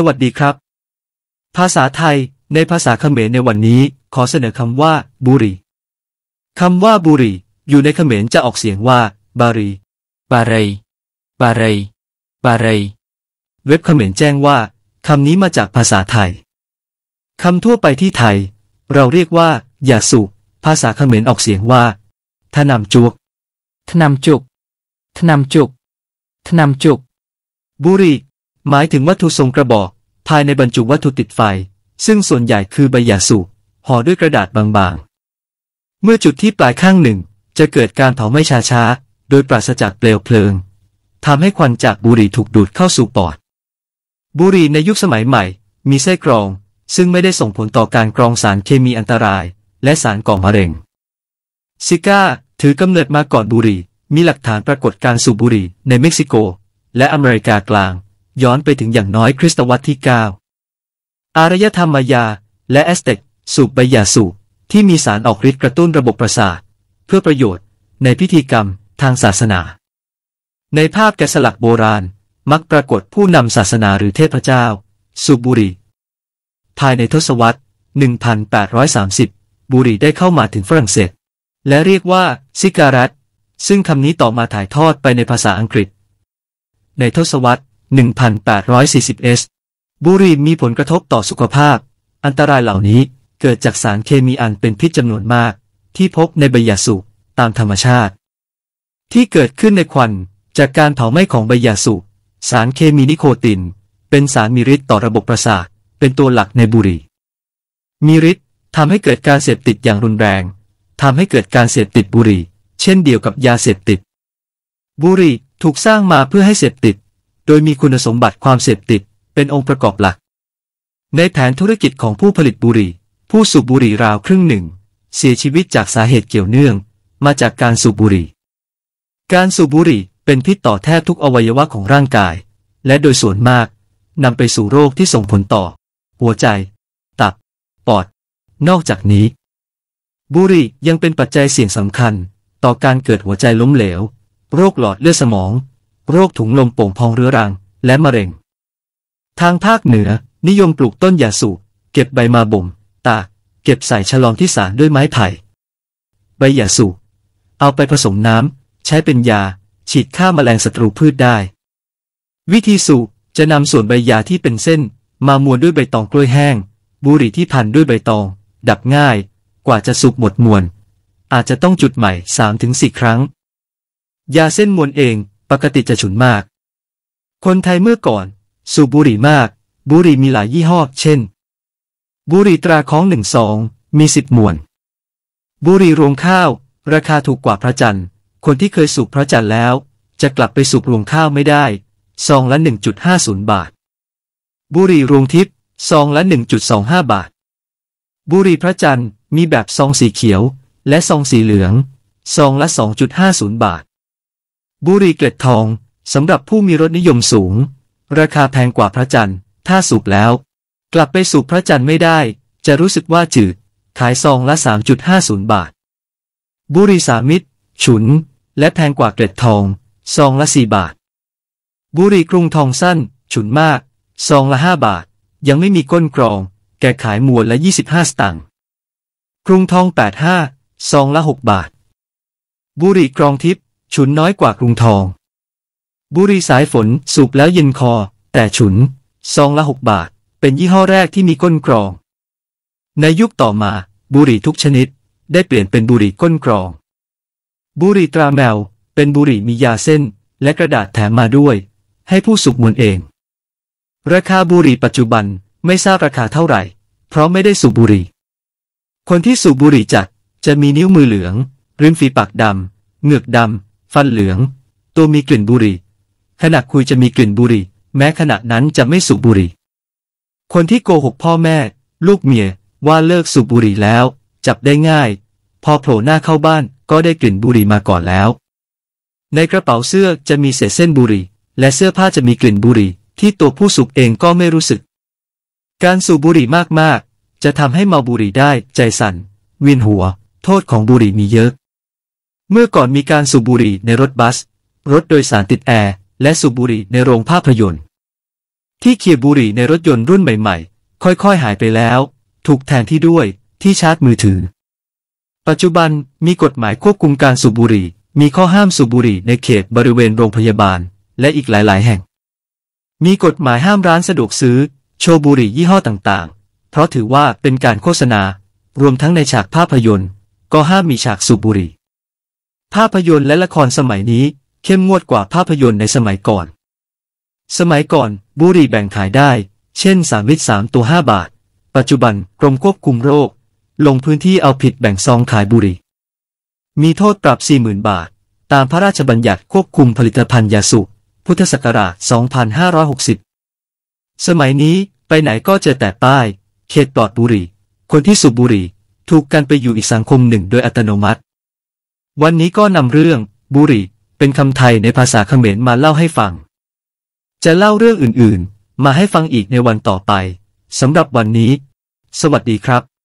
สวัสดีครับ ภาษาไทยในภาษาเขมรในวันนี้ ขอเสนอคำว่าบุรีคำว่าบุรีอยู่ในเขมรจะออกเสียงว่า บารี บารี บารี บารี เว็บเขมรแจ้งว่าคำนี้มาจากภาษาไทย คำทั่วไปที่ไทย เราเรียกว่ายาสุ ภาษาเขมรออกเสียงว่าทนามจุกทนามจุกทนามจุกทนามจุก บุรีหมายถึงวัตถุทรงกระบอก ภายในบรรจุวัตถุติดไฟ ซึ่งส่วนใหญ่คือใบหยาสูบห่อด้วยกระดาษบางๆ เมื่อจุดที่ปลายข้างหนึ่งจะเกิดการเผาไ่ม้ช้าๆ โดยปราศจากเปลวเพลิงทำให้ควันจากบุหรี่ถูกดูดเข้าสู่ปอด บุหรี่ในยุคสมัยใหม่ มีไส้กรอง ซึ่งไม่ได้ส่งผลต่อการกรองสารเคมีอันตราย และสารก่อมะเร็ง ซิก้าถือกำเนิดมาก่อนบุหรี่ มีหลักฐานปรากฏการสูบบุหรี่ในเม็กซิโกและอเมริกากลางย้อนไปถึงอย่างน้อยคริสตวรรษที่ 9 อารยธรรมมายา และแอสเต็กสูบใบยาสูบที่มีสารออกฤทธิ์กระตุ้นระบบประสาท เพื่อประโยชน์ในพิธีกรรมทางศาสนา ในภาพแกะสลักโบราณมักปรากฏผู้นำศาสนาหรือเทพเจ้าสูบบุรี ภายในทศวรรษ 1830 บุรีได้เข้ามาถึงฝรั่งเศสและเรียกว่าซิการัตซึ่งคำนี้ต่อมาถ่ายทอดไปในภาษาอังกฤษ ในทศวรรษ 1840s บุหรี่มีผลกระทบต่อสุขภาพ อันตรายเหล่านี้เกิดจากสารเคมีอันเป็นพิษจำนวนมาก ที่พบในใบยาสูบตามธรรมชาติ ที่เกิดขึ้นในควันจากการเผาไหม้ของใบยาสูบสารเคมีนิโคติน เป็นสารมีฤทธิ์ต่อระบบประสาท เป็นตัวหลักในบุหรี่มีฤทธิ์ทำให้เกิดการเสพติดอย่างรุนแรงทำให้เกิดการเสพติดบุหรี่ เช่นเดียวกับยาเสพติดบุหรี่ถูกสร้างมาเพื่อให้เสพติดโดยมีคุณสมบัติความเสพติด เป็นองค์ประกอบหลัก ในแผนธุรกิจของผู้ผลิตบุหรี่ ผู้สูบบุหรี่ราวครึ่งหนึ่ง เสียชีวิตจากสาเหตุเกี่ยวเนื่อง มาจากการสูบบุหรี่ การสูบบุหรี่เป็นพิษต่อแทบทุกอวัยวะของร่างกาย และโดยส่วนมาก นำไปสู่โรคที่ส่งผลต่อ หัวใจ ตับ ปอด นอกจากนี้ บุหรี่ยังเป็นปัจจัยเสี่ยงสำคัญ ต่อการเกิดหัวใจล้มเหลวโรคหลอดเลือดสมองโรคถุงลมโป่งพองเรื้อรังและมะเร็ง ทางภาคเหนือ นิยมปลูกต้นยาสูบเก็บใบมาบ่ม ตาเก็บใส่ฉลองที่สารด้วยไม้ไผ่ ใบยาสูบเอาไปผสมน้ำ ใช้เป็นยา ฉีดฆ่ามาแมลงศัตรูพืชได้ วิธีสูบจะนำส่วนใบยาที่เป็นเส้น มามวนด้วยใบตองกล้วยแห้ง บุหรี่ที่พันด้วยใบตอง ดับง่าย กว่าจะสูบหมดมวน อาจจะต้องจุดใหม่3-4ครั้งยาเส้นมวนเองปกติจะฉุนมาก คนไทยเมื่อก่อน สูบบุหรี่มาก บุหรี่มีหลายยี่ห้อ เช่น บุหรี่ตราของหนึ่งสองมีสิบมวน บุหรี่รวงข้าว ราคาถูกกว่าพระจันทร์ คนที่เคยสูบพระจันทร์แล้ว จะกลับไปสูบรวงข้าวไม่ได้ซองละหหนึ่งจุด้าศูนย์บาท บุหรี่รวงทิพย์ซองละหนึ่งงจุดสอห้าบาท บุหรี่พระจันทร์มีแบบซองสีเขียวและซองสีเหลืองซองละสองจุดห้าศูนย์บาทบุรีเกล็ดทองสำหรับผู้มีรสนิยมสูง ราคาแพงกว่าพระจันทร์ ถ้าสูบแล้ว กลับไปสูบพระจันทร์ไม่ได้ จะรู้สึกว่าจืด ขายซองละ 3.50 บาท บุรีสามิตร ฉุน และแพงกว่าเกล็ดทองซองละ 4 บาท บุรีกรุงทองสั้น ฉุนมากซองละ5บาท ยังไม่มีก้นกรอง แกขายมวลละ 25 สตางค์กรุงทอง85ซองละ6บาท บุรีกรองทิพย์ฉุนน้อยกว่ากรุงทอง บุรีสายฝนสูบแล้วเย็นคอ แต่ฉุนซองละหกบาท เป็นยี่ห้อแรกที่มีก้นกรอง ในยุคต่อมา บุรีทุกชนิดได้เปลี่ยนเป็นบุรีก้นกรอง บุรีตราแมวเป็นบุรีมียาเส้นและกระดาษแถมมาด้วย ให้ผู้สูบมวนเอง ราคาบุรีปัจจุบันไม่ทราบราคาเท่าไหร่ เพราะไม่ได้สูบบุรีคนที่สูบบุรีจัดจะมีนิ้วมือเหลืองริมฝีปากดำเหงือกดำฟันเหลือง ตัวมีกลิ่นบุหรี่ ขณะคุยจะมีกลิ่นบุหรี่แม้ขณะนั้นจะไม่สูบบุหรี่คนที่โกหกพ่อแม่ ลูกเมียว่าเลิกสูบบุหรี่แล้ว จับได้ง่าย พอโผล่หน้าเข้าบ้านก็ได้กลิ่นบุหรี่มาก่อนแล้ว ในกระเป๋าเสื้อจะมีเศษเส้นบุหรี่ และเสื้อผ้าจะมีกลิ่นบุหรี่ ที่ตัวผู้สูบเองก็ไม่รู้สึก การสูบบุหรี่มากๆ จะทำให้เมาบุหรี่ได้ใจสัน่นเวียนหัว โทษของบุหรี่มีเยอะเมื่อก่อนมีการสูบบุหรี่ในรถบัส รถโดยสารติดแอร์ และสูบบุหรี่ในโรงภาพยนตร์ ที่เคียบุหรี่ในรถยนต์รุ่นใหม่ๆ ค่อยๆ หายไปแล้ว ถูกแทนที่ด้วยที่ชาร์จมือถือ ปัจจุบันมีกฎหมายควบคุมการสูบบุหรี่ มีข้อห้ามสูบบุหรี่ในเขตบริเวณโรงพยาบาล และอีกหลายๆ แห่ง มีกฎหมายห้ามร้านสะดวกซื้อ โชว์บุหรี่ยี่ห้อต่างๆ เพราะถือว่าเป็นการโฆษณา รวมทั้งในฉากภาพยนตร์ ก็ห้ามมีฉากสูบบุหรี่ภาพยนตร์และละครสมัยนี้ เข้มงวดกว่าภาพยนตร์ในสมัยก่อน สมัยก่อน บุหรี่แบ่งขายได้ เช่นสามวิตรสามตัวห้าบาท ปัจจุบันกรมควบคุมโรค ลงพื้นที่เอาผิดแบ่งซองขายบุหรี่ มีโทษปรับสี่หมื่นบาท ตามพระราชบัญญัติควบคุมผลิตภัณฑ์ยาสูบพุทธศักราช2560 สมัยนี้ไปไหนก็เจอแต่ป้ายเขตปลอดบุหรี่ คนที่สูบบุหรี่ถูกกันไปอยู่อีกสังคมหนึ่ง โดยอัตโนมัติวันนี้ก็นำเรื่องบุรีเป็นคำไทยในภาษาเขมรมาเล่าให้ฟัง จะเล่าเรื่องอื่นๆ มาให้ฟังอีกในวันต่อไป สำหรับวันนี้ สวัสดีครับ